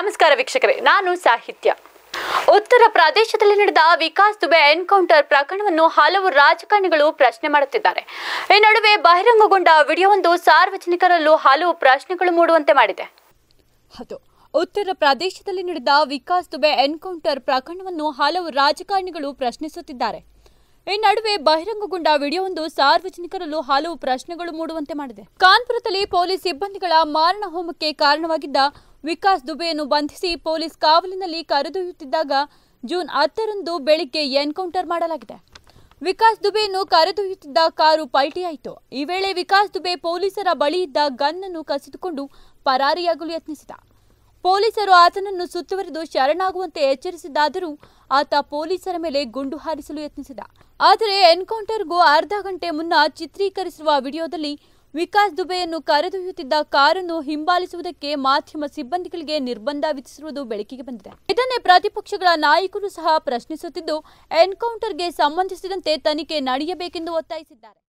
ನಮಸ್ಕಾರ ವೀಕ್ಷಕರೇ ನಾನು ಸಾಹಿತ್ಯ ಉತ್ತರ ಪ್ರದೇಶದಲ್ಲಿ ನಡೆದ ವಿಕಾಸ್ ದುಬೆ ಎನ್ಕೌಂಟರ್ ಪ್ರಕರಣವನ್ನು ಹಲವು ರಾಜಕಾರಣಿಗಳು ಪ್ರಶ್ನೆ ಮಾಡುತ್ತಿದ್ದಾರೆ ಈ ನಡುವೆ ಬಹಿರಂಗಗೊಂಡ ವಿಡಿಯೋವೊಂದು ಸಾರ್ವಜನಿಕರಲ್ಲೂ ಹಲವು ಪ್ರಶ್ನೆಗಳು ಮೂಡುವಂತೆ ಮಾಡಿದೆ ಉತ್ತರ ಪ್ರದೇಶದಲ್ಲಿ ನಡೆದ ವಿಕಾಸ್ ದುಬೆ ಎನ್ಕೌಂಟರ್ ಪ್ರಕರಣವನ್ನು ಹಲವು ರಾಜಕಾರಣಿಗಳು ಪ್ರಶ್ನಿಸುತ್ತಿದ್ದಾರೆ ಈ ನಡುವೆ ಬಹಿರಂಗಗೊಂಡ ವಿಡಿಯೋವೊಂದು ಸಾರ್ವಜನಿಕರಲ್ಲೂ ಹಲವು ಪ್ರಶ್ನೆಗಳು ಮೂಡುವಂತೆ ಮಾಡಿದೆ ಕಾನ್ಪುರದಲ್ಲಿ ಪೊಲೀಸ್ ಸಿಬ್ಬಂದಿಗಳ ಮಾರಣ ಹೋಮಕ್ಕೆ ಕಾರಣವಾಗಿದ್ದ ವಿಕಾಸ್ ದುಬೆಯನ್ನು ಬಂಧಿಸಿ ಪೊಲೀಸ್ ಕಾವಲಿನಲ್ಲಿ ಕರೆದೊಯ್ಯುತ್ತಿದ್ದಾಗ ಜೂನ್ ಹತ್ತರಂದು ಬೆಳಿಗ್ಗೆ ಎನ್ಕೌಂಟರ್ ಮಾಡಲಾಗಿದೆ ವಿಕಾಸ್ ದುಬೆಯನ್ನು ಕರೆದೊಯ್ಯುತ್ತಿದ್ದ ಕಾರು ಪಲ್ಟಿಯಾಯಿತು ಈ ವೇಳೆ ವಿಕಾಸ್ ದುಬೆ ಪೊಲೀಸರ ಬಳಿ ಇದ್ದ ಗನ್ನನ್ನು ಕಸಿದುಕೊಂಡು ಪರಾರಿಯಾಗಲು ಯತ್ನಿಸಿದ ಪೊಲೀಸರು ಆತನನ್ನು ಸುತ್ತುವರೆದು ಶರಣಾಗುವಂತೆ ಎಚ್ಚರಿಸಿದ್ದಾದರೂ ಆತ ಪೊಲೀಸರ ಮೇಲೆ ಗುಂಡು ಹಾರಿಸಲು ಯತ್ನಿಸಿದ ಆದರೆ ಎನ್ಕೌಂಟರ್ಗೂ ಅರ್ಧ ಗಂಟೆ ಮುನ್ನ ಚಿತ್ರೀಕರಿಸಿರುವ ವಿಡಿಯೋದಲ್ಲಿ ವಿಕಾಸ್ ದುಬೆಯನ್ನು ಕರೆದೊಯ್ಯುತ್ತಿದ್ದ ಕಾರನ್ನು ಹಿಂಬಾಲಿಸುವುದಕ್ಕೆ ಮಾಧ್ಯಮ ಸಿಬ್ಬಂದಿಗಳಿಗೆ ನಿರ್ಬಂಧ ವಿಧಿಸಿರುವುದು ಬೆಳಕಿಗೆ ಬಂದಿದೆ ಇದನ್ನೇ ಪ್ರತಿಪಕ್ಷಗಳ ನಾಯಕರು ಸಹ ಪ್ರಶ್ನಿಸುತ್ತಿದ್ದು ಎನ್ಕೌಂಟರ್ಗೆ ಸಂಬಂಧಿಸಿದಂತೆ ತನಿಖೆ ನಡೆಯಬೇಕೆಂದು ಒತ್ತಾಯಿಸಿದ್ದಾರೆ